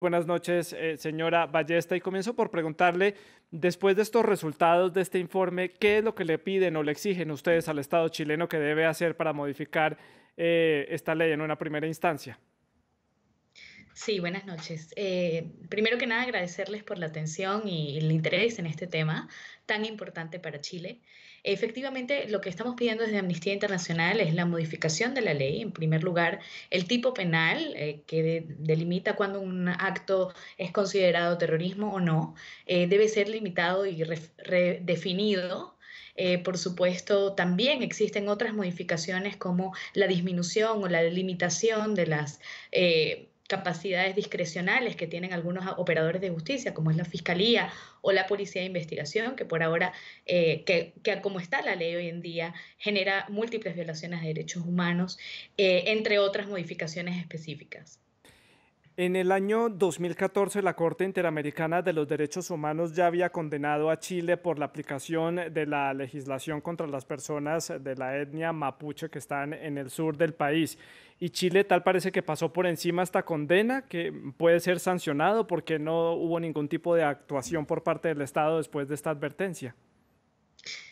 Buenas noches, eh, señora Ballesta. Y comienzo por preguntarle, después de estos resultados de este informe, ¿qué es lo que le piden o le exigen ustedes al Estado chileno que debe hacer para modificar eh, esta ley en una primera instancia? Sí, buenas noches. Eh, primero que nada, agradecerles por la atención y el interés en este tema tan importante para Chile. Efectivamente, lo que estamos pidiendo desde Amnistía Internacional es la modificación de la ley. En primer lugar, el tipo penal eh, que delimita cuando un acto es considerado terrorismo o no eh, debe ser limitado y redefinido por supuesto, también existen otras modificaciones como la disminución o la limitación de las capacidades discrecionales que tienen algunos operadores de justicia, como es la Fiscalía o la Policía de Investigación, que por ahora, eh, que, como está la ley hoy en día, genera múltiples violaciones de derechos humanos, eh, entre otras modificaciones específicas. En el año 2014, la Corte Interamericana de los Derechos Humanos ya había condenado a Chile por la aplicación de la legislación contra las personas de la etnia mapuche que están en el sur del país. Y Chile tal parece que pasó por encima esta condena, que puede ser sancionado porque no hubo ningún tipo de actuación por parte del Estado después de esta advertencia.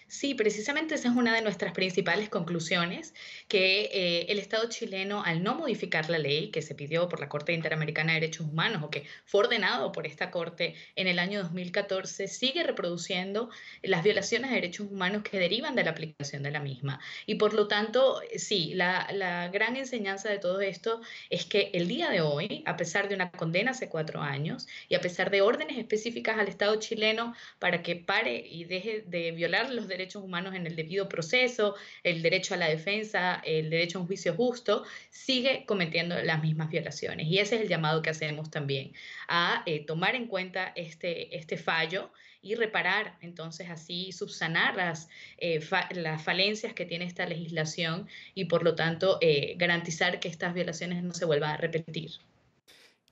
Sí, precisamente esa es una de nuestras principales conclusiones, que eh, el Estado chileno, al no modificar la ley que se pidió por la Corte Interamericana de Derechos Humanos o que fue ordenado por esta Corte en el año 2014, sigue reproduciendo las violaciones de derechos humanos que derivan de la aplicación de la misma. Y por lo tanto, eh, sí, la, gran enseñanza de todo esto es que el día de hoy, a pesar de una condena hace cuatro años y a pesar de órdenes específicas al Estado chileno para que pare y deje de violar los derechos, derechos humanos en el debido proceso, el derecho a la defensa, el derecho a un juicio justo, sigue cometiendo las mismas violaciones. Y ese es el llamado que hacemos también, a eh, tomar en cuenta este, este fallo y reparar, entonces así subsanar las, eh, falencias que tiene esta legislación y por lo tanto eh, garantizar que estas violaciones no se vuelvan a repetir.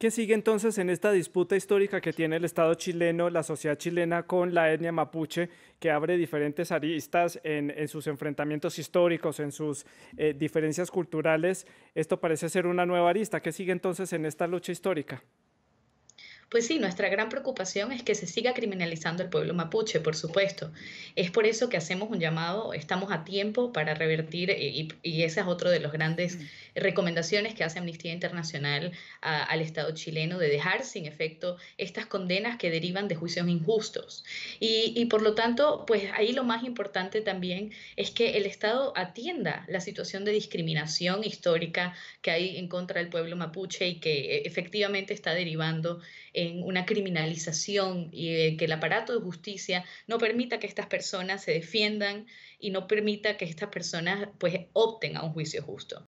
¿Qué sigue entonces en esta disputa histórica que tiene el Estado chileno, la sociedad chilena con la etnia mapuche, que abre diferentes aristas en, sus enfrentamientos históricos, en sus eh, diferencias culturales? Esto parece ser una nueva arista. ¿Qué sigue entonces en esta lucha histórica? Pues sí, nuestra gran preocupación es que se siga criminalizando el pueblo mapuche, por supuesto. Es por eso que hacemos un llamado, estamos a tiempo para revertir, eh, y, esa es otra de las grandes recomendaciones que hace Amnistía Internacional al Estado chileno, de dejar sin efecto estas condenas que derivan de juicios injustos. Y, por lo tanto, pues ahí lo más importante también es que el Estado atienda la situación de discriminación histórica que hay en contra del pueblo mapuche y que e, efectivamente está derivando. Eh, una criminalización y que el aparato de justicia no permita que estas personas se defiendan y no permita que estas personas pues opten a un juicio justo.